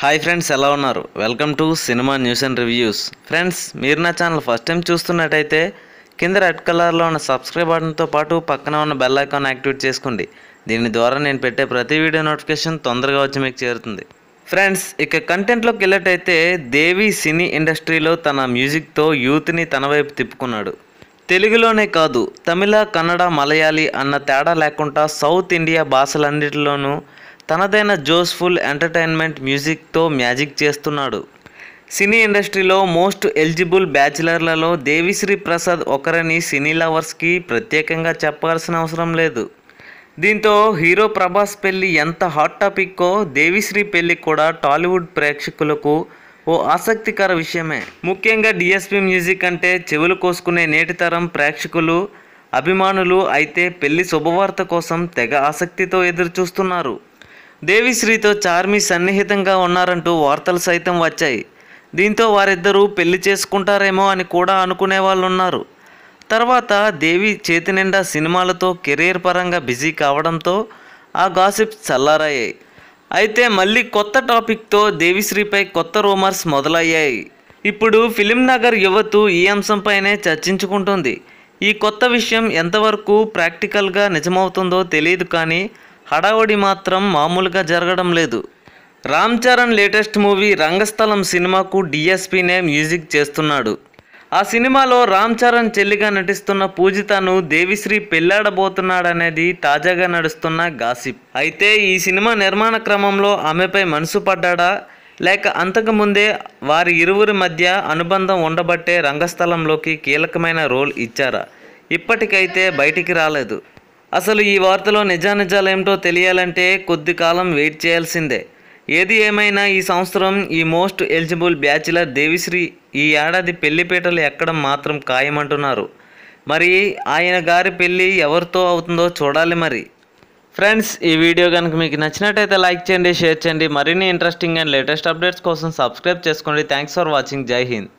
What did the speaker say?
hi friends ఎలా ఉన్నారు welcome to cinema news and reviews friends మీరు నా ఛానల్ ఫస్ట్ టైం చూస్తున్నట్టయితే కింద రెడ్ కలర్లో ఉన్న సబ్స్క్రైబ్ బటన్తో పాటు పక్కన ఉన్న బెల్ ఐకాన్ యాక్టివేట్ చేసుకోండి దీని ద్వారా నేను పెట్టే ప్రతి వీడియో నోటిఫికేషన్ తొందరగా వచ్చి మీకు చేరుతుంది ఫ్రెండ్స్ ఇక కంటెంట్లోకి వెళ్ళేటైతే దేవి సినీ ఇండస్ట్రీలో తన మ్యూజిక్తో యూత్ని తన వైపు తిప్పుకున్నాడు తెలుగులోనే కాదు తమిళ కన్నడ మలయాళీ అన్న తేడా లేకుండా సౌత్ ఇండియా భాషలన్నిటిలోనూ తనదైన జోస్ఫుల్ ఎంటర్టైన్మెంట్ మ్యూజిక్తో మ్యాజిక్ చేస్తున్నాడు సినీ ఇండస్ట్రీలో మోస్ట్ ఎలిజిబుల్ బ్యాచిలర్లలో దేవిశ్రీ ప్రసాద్ ఒకరని సినీ లవర్స్కి ప్రత్యేకంగా చెప్పాల్సిన అవసరం లేదు దీంతో హీరో ప్రభాస్ పెళ్లి ఎంత హాట్ టాపిక్కో దేవిశ్రీ పెళ్లి కూడా టాలీవుడ్ ప్రేక్షకులకు ఓ ఆసక్తికర విషయమే ముఖ్యంగా డిఎస్పి మ్యూజిక్ అంటే చెవులు కోసుకునే నేటితరం ప్రేక్షకులు అభిమానులు అయితే పెళ్లి శుభవార్త కోసం తెగ ఆసక్తితో ఎదురుచూస్తున్నారు దేవిశ్రీతో చార్మి సన్నిహితంగా ఉన్నారంటూ వార్తలు సైతం వచ్చాయి దీంతో వారిద్దరూ పెళ్లి చేసుకుంటారేమో అని కూడా అనుకునే వాళ్ళు ఉన్నారు తర్వాత దేవి చేతి నిండా సినిమాలతో కెరీర్ పరంగా బిజీ కావడంతో ఆ గాసిప్ చల్లారయ్యాయి అయితే మళ్ళీ కొత్త టాపిక్తో దేవిశ్రీపై కొత్త రూమర్స్ మొదలయ్యాయి ఇప్పుడు ఫిలిం నగర్ యువతు ఈ అంశంపైనే చర్చించుకుంటుంది ఈ కొత్త విషయం ఎంతవరకు ప్రాక్టికల్గా నిజమవుతుందో తెలియదు కానీ హడావుడి మాత్రం మామూలుగా జరగడం లేదు రామ్ చరణ్ లేటెస్ట్ మూవీ రంగస్థలం సినిమాకు డిఎస్పీనే మ్యూజిక్ చేస్తున్నాడు ఆ సినిమాలో రామ్ చరణ్ చెల్లిగా నటిస్తున్న పూజితను దేవిశ్రీ పెళ్లాడబోతున్నాడనేది తాజాగా నడుస్తున్న గాసిప్ అయితే ఈ సినిమా నిర్మాణ క్రమంలో ఆమెపై మనసు పడ్డాడా లేక అంతకుముందే వారి ఇరువురి మధ్య అనుబంధం ఉండబట్టే రంగస్థలంలోకి కీలకమైన రోల్ ఇచ్చారా ఇప్పటికైతే బయటికి రాలేదు అసలు ఈ వార్తలో నిజానిజాలేమిటో తెలియాలంటే కొద్ది కాలం వెయిట్ చేయాల్సిందే ఏది ఏమైనా ఈ సంవత్సరం ఈ మోస్ట్ ఎలిజిబుల్ బ్యాచిలర్ దేవిశ్రీ ఈ ఏడాది పెళ్లిపీటలు ఎక్కడం మాత్రం ఖాయమంటున్నారు మరి ఆయన గారి పెళ్ళి ఎవరితో అవుతుందో చూడాలి మరి ఫ్రెండ్స్ ఈ వీడియో కనుక మీకు నచ్చినట్టయితే లైక్ చేయండి షేర్ చేయండి మరిన్ని ఇంట్రెస్టింగ్ అండ్ లేటెస్ట్ అప్డేట్స్ కోసం సబ్స్క్రైబ్ చేసుకోండి థ్యాంక్స్ ఫర్ వాచింగ్ జై హింద్